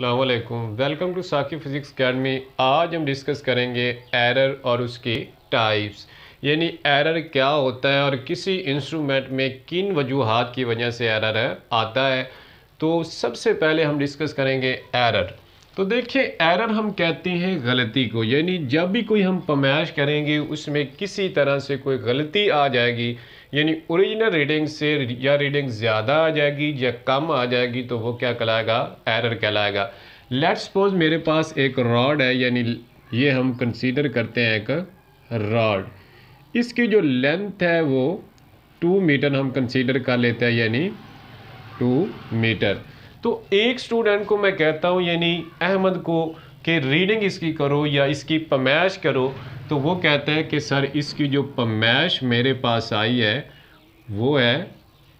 अल्लाम welcome to Saqi physics academy आज हम डिस्कस करेंगे एरर और उसकी टाइप्स यानी एरर क्या होता है और किसी इंस्ट्रूमेंट में किन वजूहत की वजह से एरर है आता है तो सबसे पहले हम डिस्कस करेंगे एरर तो देखिए एरर हम कहते हैं गलती को यानी जब भी कोई हम पमाइश करेंगे उसमें किसी तरह से कोई गलती आ जाएगी यानी ओरिजिनल रीडिंग से या रीडिंग ज़्यादा आ जाएगी या कम आ जाएगी तो वो क्या कहलाएगा एरर कहलाएगा लेट सपोज मेरे पास एक रॉड है यानी ये हम कंसीडर करते हैं एक रॉड इसकी जो लेंथ है वो टू मीटर हम कंसीडर कर लेते हैं यानी टू मीटर तो एक स्टूडेंट को मैं कहता हूँ यानी अहमद को कि रीडिंग इसकी करो या इसकी पमैश करो तो वो कहता है कि सर इसकी जो पमैश मेरे पास आई है वो है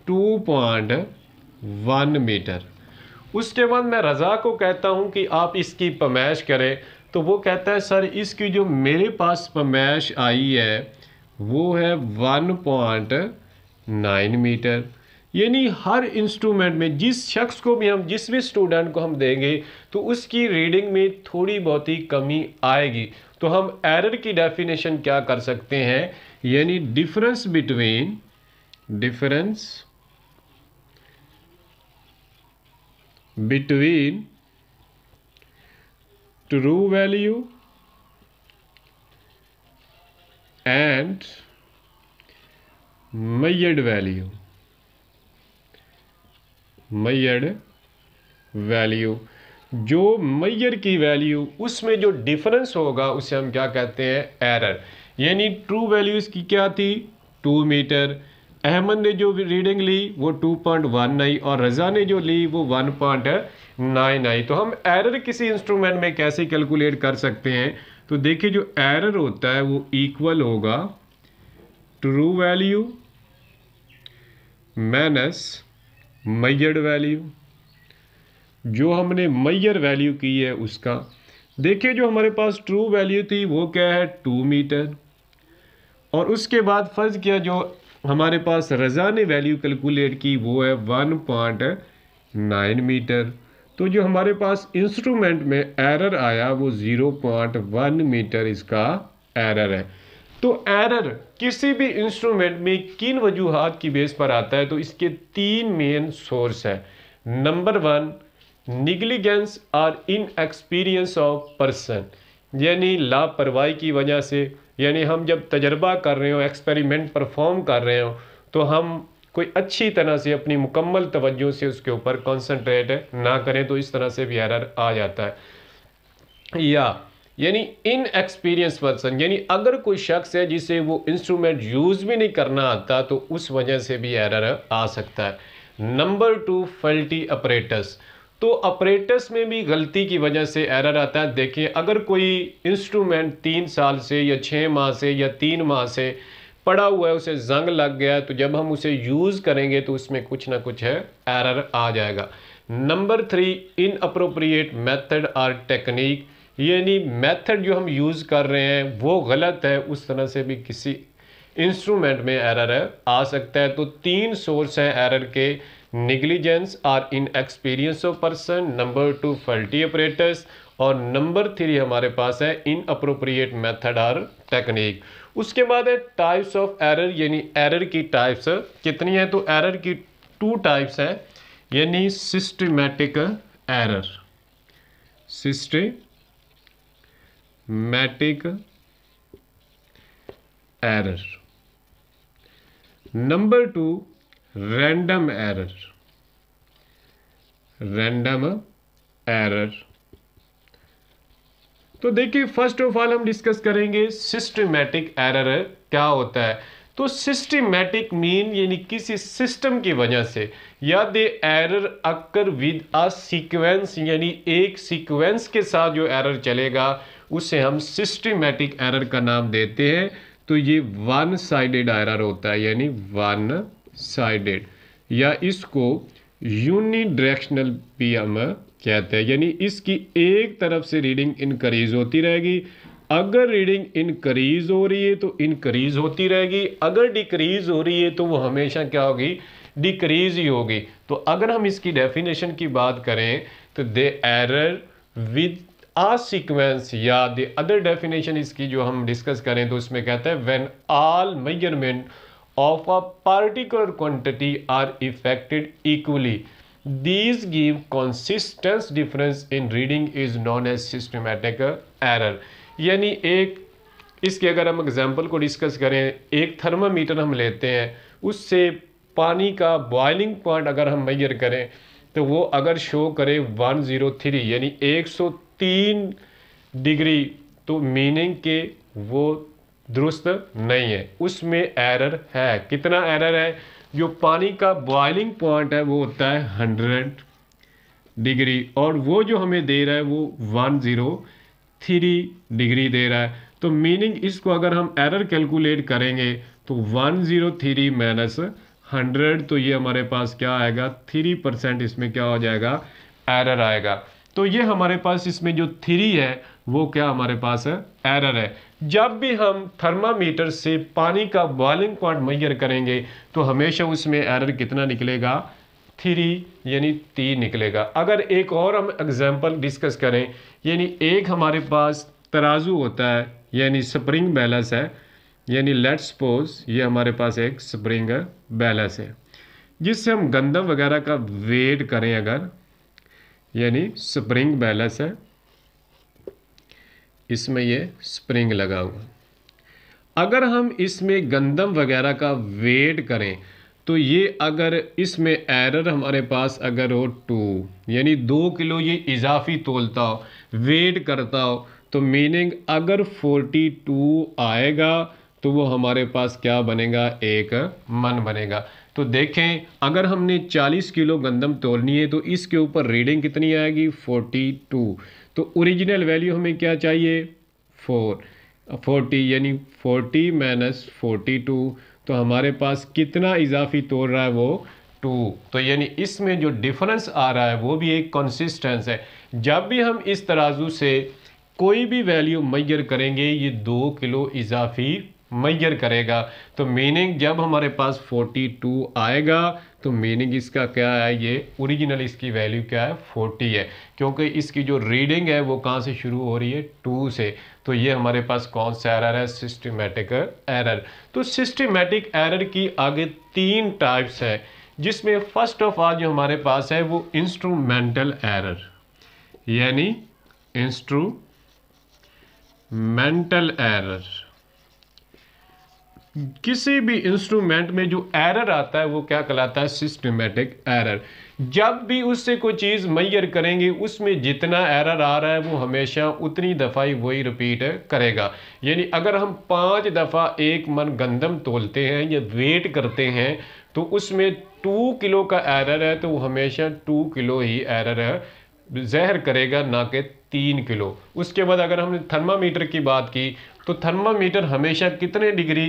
टू पॉइंट वन मीटर उसके बाद मैं रज़ा को कहता हूँ कि आप इसकी पमैश करें तो वो कहता है सर इसकी जो मेरे पास पमैश आई है वो है वन पॉइंट नाइन मीटर यानी हर इंस्ट्रूमेंट में जिस शख्स को भी हम जिस भी स्टूडेंट को हम देंगे तो उसकी रीडिंग में थोड़ी बहुत ही कमी आएगी तो हम एरर की डेफिनेशन क्या कर सकते हैं यानी difference between difference between true value and measured value measured value जो मैयर की वैल्यू उसमें जो डिफरेंस होगा उसे हम क्या कहते हैं एरर यानी ट्रू वैल्यू इसकी क्या थी टू मीटर अहमद ने जो रीडिंग ली वो टू पॉइंट वन आई और रज़ा ने जो ली वो वन पॉइंट नाइन आई तो हम एरर किसी इंस्ट्रूमेंट में कैसे कैलकुलेट कर सकते हैं तो देखिए जो एरर होता है वो इक्वल होगा true value minus measured value जो हमने मैयर वैल्यू की है उसका देखिए जो हमारे पास ट्रू वैल्यू थी वो क्या है टू मीटर और उसके बाद फ़र्ज़ किया जो हमारे पास रज़ा ने वैल्यू कैलकुलेट की वो है वन पॉइंट नाइन मीटर तो जो हमारे पास इंस्ट्रूमेंट में एरर आया वो ज़ीरो पॉइंट वन मीटर इसका एरर है तो एरर किसी भी इंस्ट्रूमेंट में किन वजूहत की बेस पर आता है तो इसके तीन मेन सोर्स हैं नंबर वन निगलीगेंस और इन एक्सपीरियंस ऑफ पर्सन यानी लापरवाही की वजह से यानी हम जब तजर्बा कर रहे हो एक्सपेरिमेंट परफॉर्म कर रहे हो तो हम कोई अच्छी तरह से अपनी मुकम्मल तवज्जो से उसके ऊपर कंसंट्रेट ना करें तो इस तरह से भी एरर आ जाता है या यानी इन एक्सपीरियंस पर्सन यानी अगर कोई शख्स है जिसे वो इंस्ट्रूमेंट यूज़ भी नहीं करना आता तो उस वजह से भी एरर आ सकता है नंबर टू फल्टी ऑपरेटर्स तो ऑपरेटर्स में भी गलती की वजह से एरर आता है देखिए अगर कोई इंस्ट्रूमेंट तीन साल से या छः माह से या तीन माह से पड़ा हुआ है उसे जंग लग गया तो जब हम उसे यूज़ करेंगे तो उसमें कुछ ना कुछ है एरर आ जाएगा number three inappropriate method or technique यानी मेथड जो हम यूज़ कर रहे हैं वो गलत है उस तरह से भी किसी इंस्ट्रूमेंट में एरर है आ सकता है तो तीन सोर्स हैं एरर के negligence or inexperience of person number two faulty operators और नंबर थ्री हमारे पास है inappropriate method or technique उसके बाद है टाइप्स ऑफ एरर यानी एरर की टाइप्स कितनी है तो एरर की टू टाइप्स हैं यानी systematic error systematic error number two random error random error तो देखिए फर्स्ट ऑफ ऑल हम डिस्कस करेंगे सिस्टमैटिक एरर क्या होता है तो सिस्टमैटिक मीन यानी किसी सिस्टम की वजह से या they error occur with a sequence यानी एक सीक्वेंस के साथ जो एरर चलेगा उसे हम सिस्टमेटिक एरर का नाम देते हैं तो ये वन साइडेड एरर होता है यानी वन साइडेड या इसको यूनिडायरेक्शनल भी हम कहते हैं यानी इसकी एक तरफ से रीडिंग इनक्रीज होती रहेगी अगर रीडिंग इनक्रीज हो रही है तो इनक्रीज होती रहेगी अगर डिक्रीज हो रही है तो वो हमेशा क्या होगी डिक्रीज ही होगी तो अगर हम इसकी डेफिनेशन की बात करें तो they error with or sequence या द अदर डेफिनेशन इसकी जो हम डिस्कस करें तो उसमें कहते हैं when all measurement of a particular quantity are affected equally these give consistence difference in reading is known as systematic error यानी एक इसके अगर हम एग्जाम्पल को डिस्कस करें एक थर्मामीटर हम लेते हैं उससे पानी का बॉइलिंग पॉइंट अगर हम मैयर करें तो वो अगर शो करे 103 यानी तीन डिग्री तो मीनिंग के वो दुरुस्त नहीं है उसमें एरर है कितना एरर है जो पानी का बॉइलिंग पॉइंट है वो होता है हंड्रेड डिग्री और वो जो हमें दे रहा है वो वन ज़ीरो थ्री डिग्री दे रहा है तो मीनिंग इसको अगर हम एरर कैलकुलेट करेंगे तो one zero three minus hundred तो ये हमारे पास क्या आएगा थ्री परसेंट इसमें क्या हो जाएगा एरर आएगा तो ये हमारे पास इसमें जो थ्री है वो क्या हमारे पास है एरर है जब भी हम थर्मामीटर से पानी का बॉइलिंग पॉइंट मैयर करेंगे तो हमेशा उसमें एरर कितना निकलेगा थ्री यानी तीन निकलेगा अगर एक और हम एग्जाम्पल डिस्कस करें यानी एक हमारे पास तराजू होता है यानी स्प्रिंग बैलेंस है यानी लेट्स सपोज ये हमारे पास एक स्प्रिंग बैलेंस है जिससे हम गंदम वगैरह का वेट करें अगर यानी स्प्रिंग बैलेंस है इसमें ये स्प्रिंग लगा हुआ अगर हम इसमें गंदम वगैरह का वेट करें तो ये अगर इसमें एरर हमारे पास अगर हो टू यानी दो किलो ये इजाफी तोलता हो वेट करता हो तो मीनिंग अगर फोर्टी टू आएगा तो वो हमारे पास क्या बनेगा एक मन बनेगा तो देखें अगर हमने 40 किलो गंदम तोलनी है तो इसके ऊपर रीडिंग कितनी आएगी 42 तो ओरिजिनल वैल्यू हमें क्या चाहिए फोर फोर्टी यानी 40 माइनस फोर्टी टू तो हमारे पास कितना इजाफी तोड़ रहा है वो टू तो यानी इसमें जो डिफरेंस आ रहा है वो भी एक कंसिस्टेंस है जब भी हम इस तराजू से कोई भी वैल्यू मैयर करेंगे ये दो किलो इजाफी मैयर करेगा तो मीनिंग जब हमारे पास 42 आएगा तो मीनिंग इसका क्या है ये ओरिजिनल इसकी वैल्यू क्या है 40 है क्योंकि इसकी जो रीडिंग है वो कहाँ से शुरू हो रही है टू से तो ये हमारे पास कौन सा एरर है सिस्टमेटिक एरर तो सिस्टमेटिक एरर की आगे तीन टाइप्स है जिसमें फर्स्ट ऑफ ऑल जो हमारे पास है वो इंस्ट्रूमेंटल एरर यानी इंस्ट्रू मेंटल एरर किसी भी इंस्ट्रूमेंट में जो एरर आता है वो क्या कहलाता है सिस्टमेटिक एरर जब भी उससे कोई चीज़ मैयर करेंगे उसमें जितना एरर आ रहा है वो हमेशा उतनी दफ़ा ही वही रिपीट करेगा यानी अगर हम पाँच दफ़ा एक मन गंदम तोलते हैं या वेट करते हैं तो उसमें टू किलो का एरर है तो वो हमेशा टू किलो ही एरर है जहर करेगा ना कि तीन किलो उसके बाद अगर हमने थर्मामीटर की बात की तो थर्मामीटर हमेशा कितने डिग्री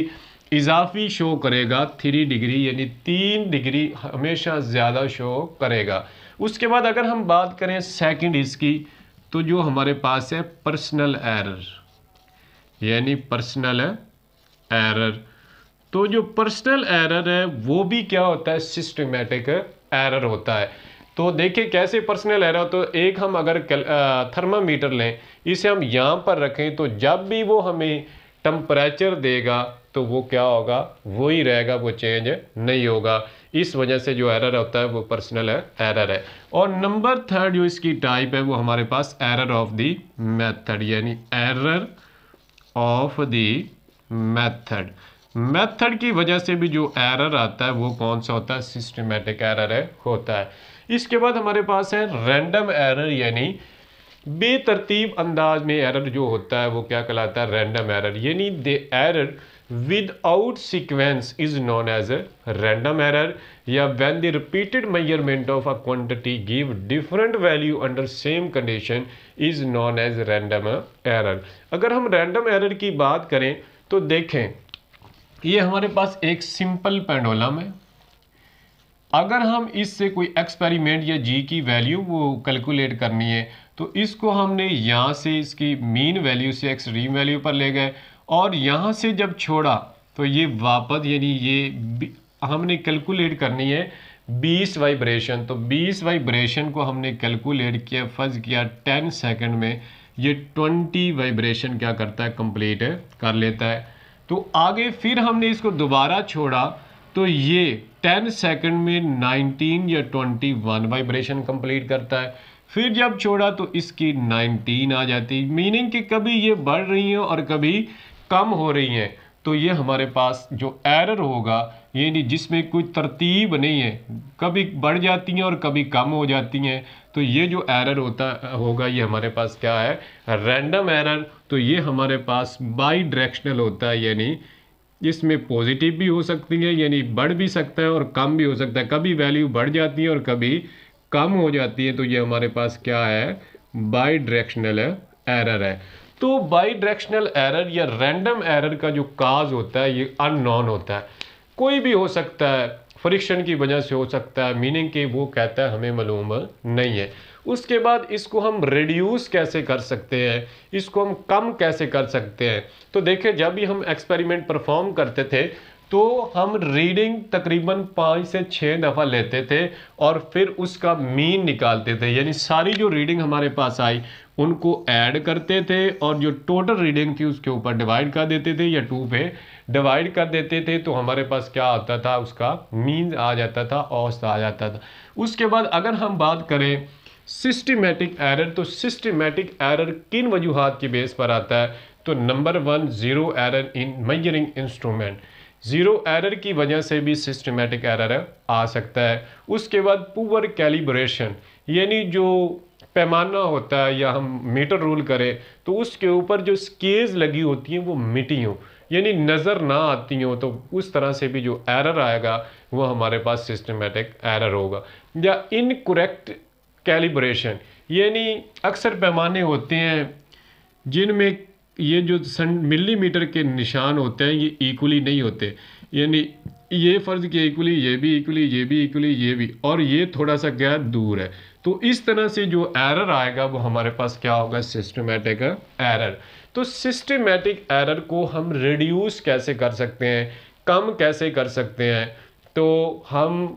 इजाफी शो करेगा थ्री डिग्री यानी तीन डिग्री हमेशा ज़्यादा शो करेगा उसके बाद अगर हम बात करें सेकंड इसकी तो जो हमारे पास है पर्सनल एरर यानी पर्सनल एरर तो जो पर्सनल एरर है वो भी क्या होता है सिस्टमेटिक एरर होता है तो देखिए कैसे पर्सनल एरर तो एक हम अगर थर्मामीटर लें इसे हम यहाँ पर रखें तो जब भी वो हमें टम्परेचर देगा तो वो क्या होगा वो ही रहेगा वो चेंज नहीं होगा इस वजह से जो एरर होता है वो पर्सनल है एरर है और नंबर थर्ड जो इसकी टाइप है वो हमारे पास एरर ऑफ द मेथड यानी error of the method method की वजह से भी जो एरर आता है वो कौन सा होता है सिस्टमेटिक एरर है होता है इसके बाद हमारे पास है रैंडम एरर यानी बेतरतीब अंदाज में एरर जो होता है वो क्या कहलाता है रैंडम एरर यानी the error without sequence is known as a random error या when the repeated measurement of a quantity give different value under same condition is known as random error अगर हम random error की बात करें तो देखें ये हमारे पास एक सिंपल पेंडोलम है अगर हम इससे कोई एक्सपेरिमेंट या जी की वैल्यू वो कैलकुलेट करनी है तो इसको हमने यहाँ से इसकी मीन वैल्यू से एक्सट्रीम वैल्यू पर ले गए और यहाँ से जब छोड़ा तो ये वापस यानी ये हमने कैलकुलेट करनी है 20 वाइब्रेशन तो 20 वाइब्रेशन को हमने कैलकुलेट किया फर्ज किया 10 सेकंड में ये 20 वाइब्रेशन क्या करता है कंप्लीट कर लेता है तो आगे फिर हमने इसको दोबारा छोड़ा तो ये 10 सेकंड में 19 या 21 वाइब्रेशन कंप्लीट करता है फिर जब छोड़ा तो इसकी 19 आ जाती मीनिंग कि कभी ये बढ़ रही हो और कभी कम हो रही हैं तो ये हमारे पास जो एरर होगा यानी जिसमें कोई तरतीब नहीं है कभी बढ़ जाती हैं और कभी कम हो जाती हैं तो ये जो एरर होता होगा ये हमारे पास क्या है रैंडम एरर तो ये हमारे पास बाई डायरेक्शनल होता है यानी इसमें पॉजिटिव भी हो सकती है यानी बढ़ भी सकता है और कम भी हो सकता है कभी वैल्यू बढ़ जाती है और कभी कम हो जाती है तो ये हमारे पास क्या है बाई डायरेक्शनल एरर है तो बाई डायरेक्शनल एरर या रैंडम एरर का जो काज होता है ये अननोन होता है कोई भी हो सकता है फ्रिक्शन की वजह से हो सकता है मीनिंग के वो कहता है हमें मालूम नहीं है उसके बाद इसको हम रिड्यूस कैसे कर सकते हैं इसको हम कम कैसे कर सकते हैं तो देखिए जब भी हम एक्सपेरिमेंट परफॉर्म करते थे तो हम रीडिंग तकरीबन पाँच से छः दफ़ा लेते थे और फिर उसका मीन निकालते थे यानी सारी जो रीडिंग हमारे पास आई उनको ऐड करते थे और जो टोटल रीडिंग थी उसके ऊपर डिवाइड कर देते थे या टू पे डिवाइड कर देते थे तो हमारे पास क्या आता था उसका मीन आ जाता था औसत आ जाता था उसके बाद अगर हम बात करें सिस्टमेटिक एरर तो सिस्टमेटिक एरर किन वजूहत के बेस पर आता है तो number one zero error in measuring instrument zero error की वजह से भी सिस्टमेटिक एरर आ सकता है उसके बाद पुअर कैलिब्रेशन यानी जो पैमाना होता है या हम मीटर रोल करें तो उसके ऊपर जो स्केज लगी होती हैं वो मिटी हों यानी नज़र ना आती हो तो उस तरह से भी जो एरर आएगा वो हमारे पास सिस्टमेटिक एरर होगा या इनकरेक्ट कैलिब्रेशन यानी अक्सर पैमाने होते हैं जिनमें ये जो सन मिलीमीटर के निशान होते हैं ये इक्वली नहीं होते यानी ये फ़र्ज़ के इक्वली ये भी इक्वली ये भी इक्वली ये भी और ये थोड़ा सा गैप दूर है तो इस तरह से जो एरर आएगा वो हमारे पास क्या होगा सिस्टमेटिक एरर तो सिस्टमेटिक एरर को हम रिड्यूस कैसे कर सकते हैं कम कैसे कर सकते हैं तो हम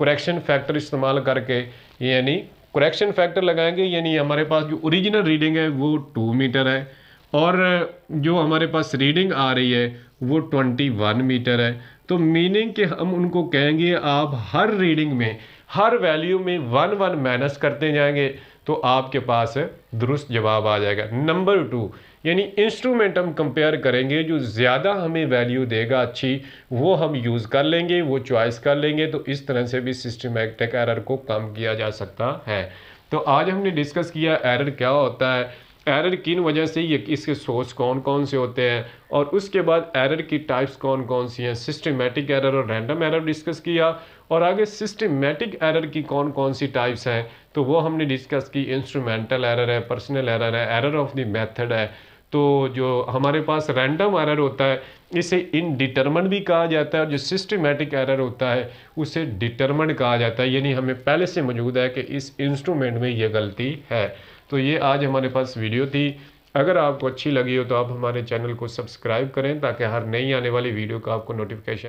करेक्शन फैक्टर इस्तेमाल करके यानी करेक्शन फैक्टर लगाएंगे यानी हमारे पास जो ओरिजिनल रीडिंग है वो टू मीटर है और जो हमारे पास रीडिंग आ रही है वो 21 मीटर है तो मीनिंग के हम उनको कहेंगे आप हर रीडिंग में हर वैल्यू में वन वन माइनस करते जाएंगे तो आपके पास दुरुस्त जवाब आ जाएगा नंबर टू यानी इंस्ट्रूमेंट हम कंपेयर करेंगे जो ज़्यादा हमें वैल्यू देगा अच्छी वो हम यूज़ कर लेंगे वो चॉइस कर लेंगे तो इस तरह से भी सिस्टमेटिक एरर को कम किया जा सकता है तो आज हमने डिस्कस किया एरर क्या होता है एरर किन वजह से ये इसके सोर्स कौन कौन से होते हैं और उसके बाद एरर की टाइप्स कौन कौन सी हैं सिस्टमेटिक एरर और रैंडम एरर डिस्कस किया और आगे सिस्टमेटिक एरर की कौन कौन सी टाइप्स हैं तो वो हमने डिस्कस की इंस्ट्रूमेंटल एरर है पर्सनल एरर है एरर ऑफ द मेथड है तो जो हमारे पास रैंडम एरर होता है इसे इनडिटर्मन भी कहा जाता है और जो सिस्टमेटिक एरर होता है उसे डिटर्मन कहा जाता है यानी हमें पहले से मौजूद है कि इस इंस्ट्रूमेंट में ये गलती है तो ये आज हमारे पास वीडियो थी अगर आपको अच्छी लगी हो तो आप हमारे चैनल को सब्सक्राइब करें ताकि हर नई आने वाली वीडियो का आपको नोटिफिकेशन